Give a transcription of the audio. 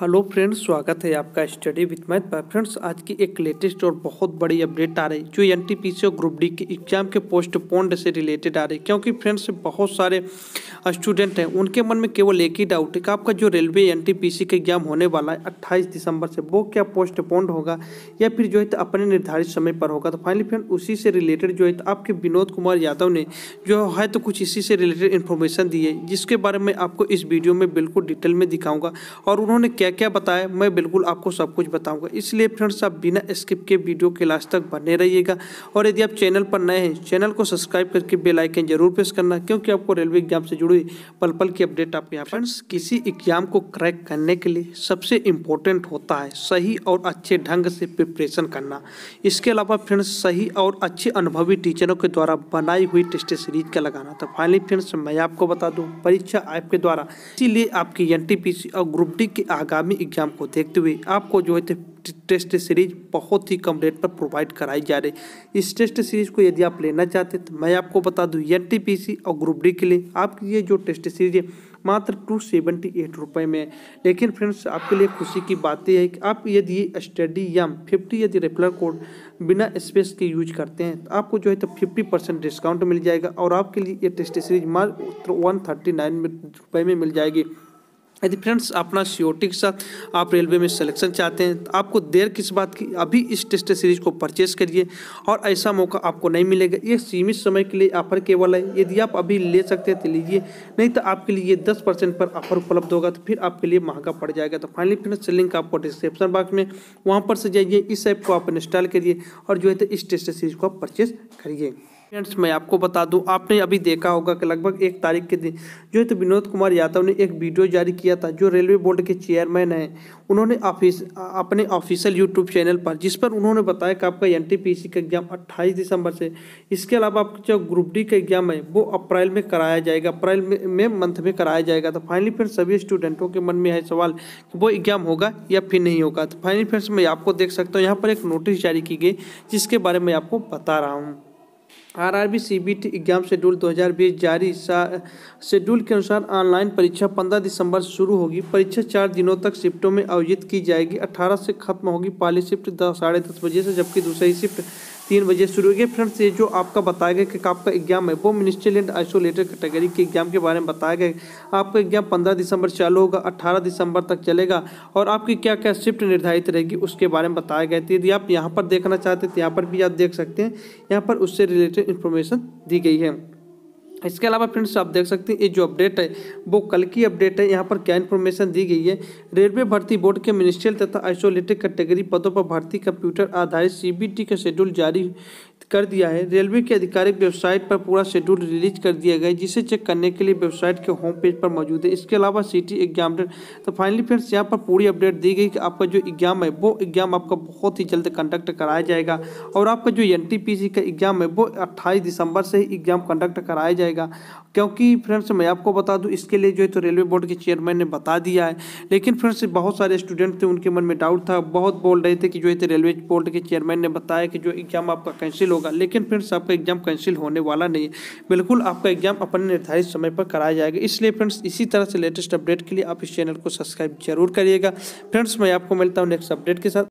hello friends स्वागत है आपका स्टडी विथ मैथ पर फ्रेंड्स आज की एक लेटेस्ट और बहुत बड़ी अपडेट आ रही है जो एन टी पी सी और ग्रुप डी के एग्जाम के पोस्टपोन्ड से रिलेटेड आ रही है क्योंकि फ्रेंड्स बहुत सारे स्टूडेंट हैं उनके मन में केवल एक ही डाउट है कि आपका जो railway N T P C का एग्जाम होने वाला है अट्ठाईस दिसंबर से वो क्या पोस्टपोन्ड होगा या फिर जो है तो अपने निर्धारित समय पर होगा तो फाइनली फ्रेंड उसी से रिलेटेड जो है तो आपके विनोद कुमार यादव ने जो है तो कुछ इसी से रिलेटेड इन्फॉर्मेशन दी है जिसके बारे में आपको इस वीडियो में बिल्कुल डिटेल में दिखाऊंगा और उन्होंने क्या क्या बताया मैं बिल्कुल आपको सब कुछ बताऊंगा इसलिए फ्रेंड्स आप बिना स्किप के वीडियो के लास्ट तक बने रहिएगा और यदि आप चैनल पर नए हैं चैनल को सब्सक्राइब करके बेल आइकन जरूर प्रेस करना क्योंकि आपको रेलवे एग्जाम से जुड़ी पल पल की अपडेट आपके यहाँ फ्रेंड्स किसी एग्जाम को क्रैक करने के लिए सबसे इम्पोर्टेंट होता है सही और अच्छे ढंग से प्रिपरेशन करना इसके अलावा फ्रेंड्स सही और अच्छे अनुभवी टीचरों के द्वारा बनाई हुई टेस्ट सीरीज का लगाना तो फाइनली फ्रेंड्स मैं आपको बता दूँ परीक्षा ऐप के द्वारा इसीलिए आपकी एन और ग्रुप डी के आगामी आगामी एग्जाम को देखते हुए आपको जो है टेस्ट सीरीज बहुत ही कम रेट पर प्रोवाइड कराई जा रही है इस टेस्ट सीरीज को यदि आप लेना चाहते हैं तो मैं आपको बता दूं एन और ग्रुप डी के लिए आपकी ये जो टेस्ट सीरीज है मात्र टू सेवेंटी एट रुपये में लेकिन फ्रेंड्स आपके लिए खुशी की बात यह है कि आप यदि स्टडी या फिफ्टी यदि रेफलर कोड बिना स्पेस के यूज करते हैं तो आपको जो है तो फिफ्टी परसेंट डिस्काउंट मिल जाएगा और आपके लिए ये टेस्ट सीरीज मात्र वन थर्टी नाइन रुपये में मिल जाएगी यदि फ्रेंड्स अपना सियोरिटी के साथ आप रेलवे में सिलेक्शन चाहते हैं तो आपको देर किस बात की अभी इस टेस्ट सीरीज को परचेस करिए और ऐसा मौका आपको नहीं मिलेगा ये सीमित समय के लिए ऑफर केवल है यदि आप अभी ले सकते हैं तो लीजिए नहीं तो आपके लिए दस परसेंट पर ऑफर उपलब्ध होगा तो फिर आपके लिए महंगा पड़ जाएगा तो फाइनली फ्रेंड्स लिंक आपको डिस्क्रिप्शन बॉक्स में वहाँ पर से जाइए इस ऐप को आप इंस्टॉल करिए और जो है तो इस टेस्ट सीरीज को आप परचेस करिए फ्रेंड्स मैं आपको बता दूं आपने अभी देखा होगा कि लगभग एक तारीख के दिन जो है तो विनोद कुमार यादव ने एक वीडियो जारी किया था जो रेलवे बोर्ड के चेयरमैन हैं उन्होंने ऑफिस अपने ऑफिशियल यूट्यूब चैनल पर जिस पर उन्होंने बताया कि आपका एन का एग्ज़ाम अट्ठाईस दिसंबर से इसके अलावा आपका जो ग्रुप डी का एग्ज़ाम है वो अप्रैल में कराया जाएगा अप्रैल में, में मंथ में कराया जाएगा तो फाइनली फ्रेंड्स सभी स्टूडेंटों के मन में है सवाल कि वो एग्ज़ाम होगा या फिर नहीं होगा तो फाइनली फ्रेंड्स मैं आपको देख सकता हूँ यहाँ पर एक नोटिस जारी की गई जिसके बारे में आपको बता रहा हूँ आरआरबी सीबीटी एग्जाम शेड्यूल 2020 जारी शेड्यूल के अनुसार ऑनलाइन परीक्षा 15 दिसंबर से शुरू होगी परीक्षा चार दिनों तक शिफ्टों में आयोजित की जाएगी 18 से खत्म होगी पहली शिफ्ट साढ़े दस बजे से जबकि दूसरी शिफ्ट तीन बजे शुरू हो गया फ्रेंड्स ये जो आपका बताया गया कि आपका एग्जाम है वो मिनिस्ट्रियल एंड आइसोलेटेड कैटेगरी के एग्जाम के बारे में बताया गया आपका एग्जाम पंद्रह दिसंबर चालू होगा अट्ठारह दिसंबर तक चलेगा और आपकी क्या क्या शिफ्ट निर्धारित रहेगी उसके बारे में बताया गया तो यदि आप यहाँ पर देखना चाहते हैं तो यहाँ पर भी आप देख सकते हैं यहाँ पर उससे रिलेटेड इन्फॉर्मेशन दी गई है इसके अलावा फ्रेंड्स आप देख सकते हैं ये जो अपडेट है वो कल की अपडेट है यहाँ पर क्या इन्फॉर्मेशन दी गई है रेलवे भर्ती बोर्ड के मिनिस्ट्रियल तथा आइसोलेटेड कैटेगरी पदों पर भर्ती कंप्यूटर आधारित सीबीटी का शेड्यूल जारी कर दिया है रेलवे की आधिकारिक वेबसाइट पर पूरा शेड्यूल रिलीज कर दिया गया जिसे चेक करने के लिए वेबसाइट के होम पेज पर मौजूद है इसके अलावा सिटी एग्जाम तो फाइनली फ्रेंड्स यहाँ पर पूरी अपडेट दी गई कि आपका जो एग्जाम है वो एग्जाम आपका बहुत ही जल्द कंडक्ट कराया जाएगा और आपका जो एन का एग्जाम है वो अट्ठाईस दिसंबर से ही एग्जाम कंडक्ट कराया जाएगा रहेगा क्योंकि फ्रेंड्स मैं आपको बता दूं इसके लिए जो है तो रेलवे बोर्ड के चेयरमैन ने बता दिया है लेकिन फ्रेंड्स बहुत सारे स्टूडेंट थे उनके मन में डाउट था बहुत बोल रहे थे कि जो है तो रेलवे बोर्ड के चेयरमैन ने बताया कि जो एग्ज़ाम आपका कैंसिल होगा लेकिन फ्रेंड्स आपका एग्ज़ाम कैंसिल होने वाला नहीं है बिल्कुल आपका एग्ज़ाम अपने निर्धारित समय पर कराया जाएगा इसलिए फ्रेंड्स इसी तरह से लेटेस्ट अपडेट के लिए आप इस चैनल को सब्सक्राइब जरूर करिएगा फ्रेंड्स मैं आपको मिलता हूँ नेक्स्ट अपडेट के साथ